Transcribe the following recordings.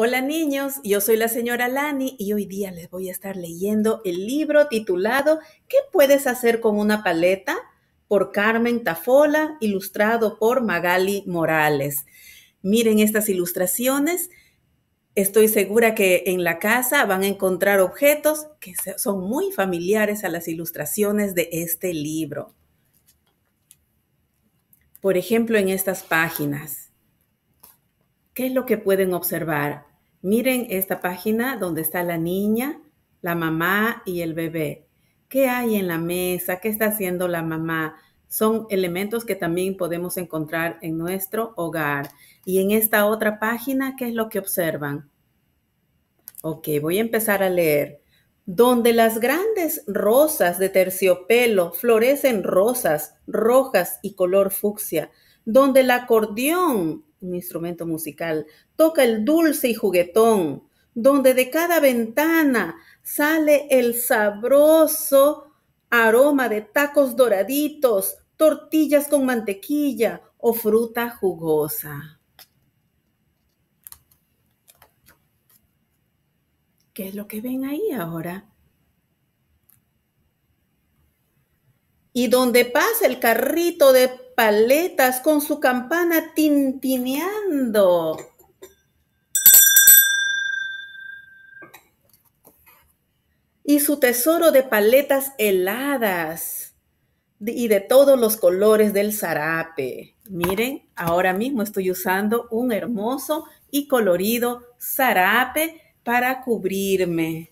Hola niños, yo soy la señora Lani y hoy día les voy a estar leyendo el libro titulado ¿Qué puedes hacer con una paleta? por Carmen Tafola, ilustrado por Magali Morales. Miren estas ilustraciones. Estoy segura que en la casa van a encontrar objetos que son muy familiares a las ilustraciones de este libro. Por ejemplo, en estas páginas. ¿Qué es lo que pueden observar? Miren esta página donde está la niña, la mamá y el bebé. ¿Qué hay en la mesa? ¿Qué está haciendo la mamá? Son elementos que también podemos encontrar en nuestro hogar. Y en esta otra página, ¿qué es lo que observan? Ok, voy a empezar a leer. Donde las grandes rosas de terciopelo florecen rosas, rojas y color fucsia, donde el acordeón, un instrumento musical, toca el dulce y juguetón, donde de cada ventana sale el sabroso aroma de tacos doraditos, tortillas con mantequilla o fruta jugosa. ¿Qué es lo que ven ahí ahora? Y donde pasa el carrito de paletas con su campana tintineando. Y su tesoro de paletas heladas y de todos los colores del zarape. Miren, ahora mismo estoy usando un hermoso y colorido zarape para cubrirme.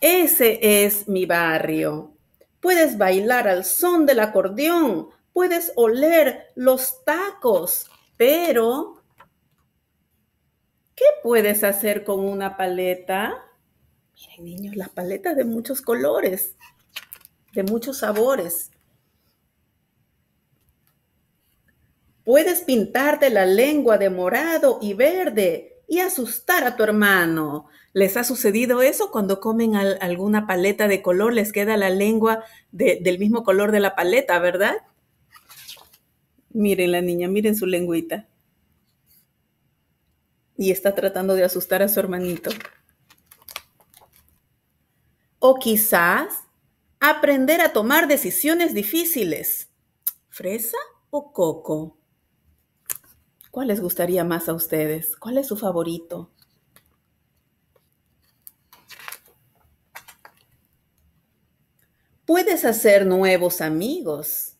Ese es mi barrio puedes bailar al son del acordeón, puedes oler los tacos, pero ¿qué puedes hacer con una paleta? Miren, niños, las paletas de muchos colores, de muchos sabores. Puedes pintarte la lengua de morado y verde, y asustar a tu hermano. ¿Les ha sucedido eso cuando comen alguna paleta de color? Les queda la lengua del mismo color de la paleta, ¿verdad? Miren la niña, miren su lengüita. Y está tratando de asustar a su hermanito. O quizás aprender a tomar decisiones difíciles. ¿Fresa o coco? ¿Cuál les gustaría más a ustedes? ¿Cuál es su favorito? Puedes hacer nuevos amigos.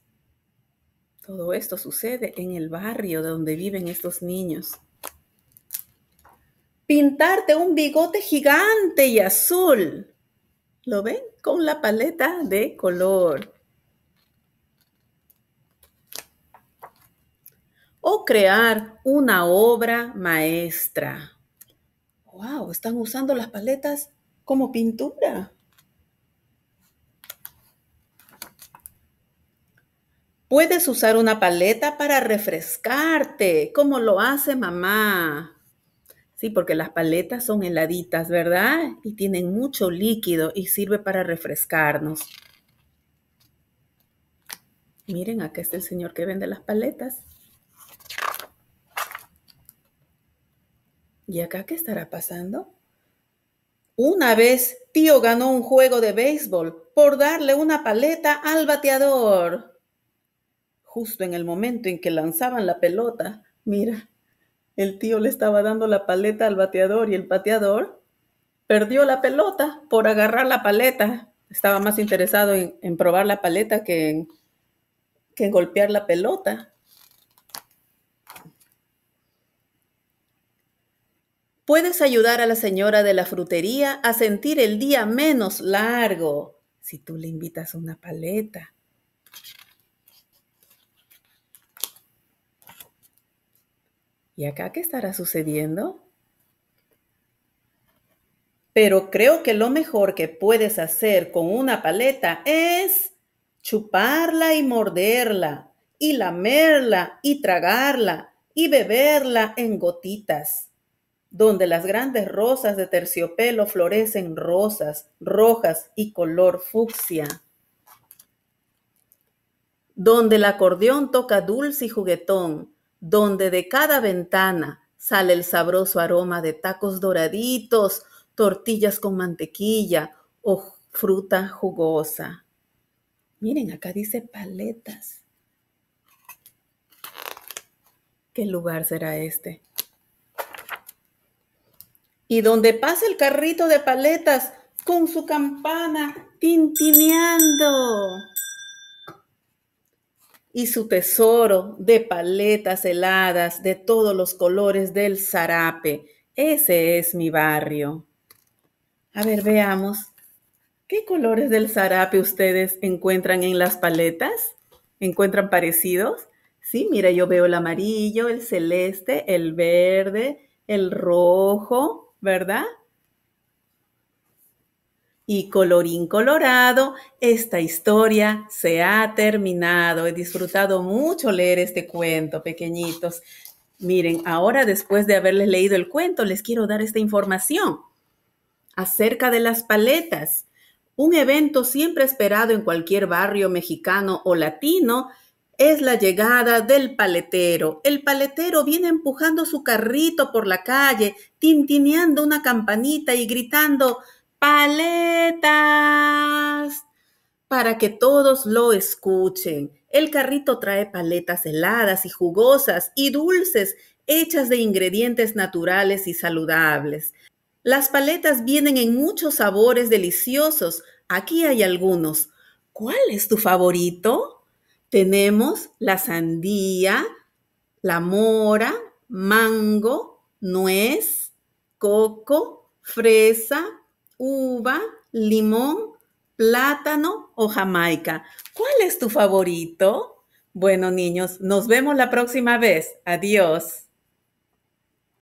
Todo esto sucede en el barrio donde viven estos niños. Pintarte un bigote gigante y azul. ¿Lo ven? Con la paleta de color. o crear una obra maestra. ¡Wow! Están usando las paletas como pintura. Puedes usar una paleta para refrescarte, como lo hace mamá. Sí, porque las paletas son heladitas, ¿verdad? Y tienen mucho líquido y sirve para refrescarnos. Miren, acá está el señor que vende las paletas. ¿Y acá qué estará pasando? Una vez, tío ganó un juego de béisbol por darle una paleta al bateador. Justo en el momento en que lanzaban la pelota, mira, el tío le estaba dando la paleta al bateador y el bateador perdió la pelota por agarrar la paleta. Estaba más interesado en, probar la paleta que en golpear la pelota. Puedes ayudar a la señora de la frutería a sentir el día menos largo si tú le invitas una paleta. ¿Y acá qué estará sucediendo? Pero creo que lo mejor que puedes hacer con una paleta es chuparla y morderla, y lamerla y tragarla y beberla en gotitas donde las grandes rosas de terciopelo florecen rosas, rojas y color fucsia, donde el acordeón toca dulce y juguetón, donde de cada ventana sale el sabroso aroma de tacos doraditos, tortillas con mantequilla o fruta jugosa. Miren, acá dice paletas. ¿Qué lugar será este? Y donde pasa el carrito de paletas con su campana tintineando. Y su tesoro de paletas heladas de todos los colores del zarape. Ese es mi barrio. A ver, veamos. ¿Qué colores del zarape ustedes encuentran en las paletas? ¿Encuentran parecidos? Sí, mira, yo veo el amarillo, el celeste, el verde, el rojo, ¿verdad? Y colorín colorado, esta historia se ha terminado. He disfrutado mucho leer este cuento, pequeñitos. Miren, ahora después de haberles leído el cuento, les quiero dar esta información acerca de las paletas, un evento siempre esperado en cualquier barrio mexicano o latino es la llegada del paletero. El paletero viene empujando su carrito por la calle, tintineando una campanita y gritando paletas para que todos lo escuchen. El carrito trae paletas heladas y jugosas y dulces hechas de ingredientes naturales y saludables. Las paletas vienen en muchos sabores deliciosos. Aquí hay algunos. ¿Cuál es tu favorito? Tenemos la sandía, la mora, mango, nuez, coco, fresa, uva, limón, plátano o jamaica. ¿Cuál es tu favorito? Bueno, niños, nos vemos la próxima vez. Adiós.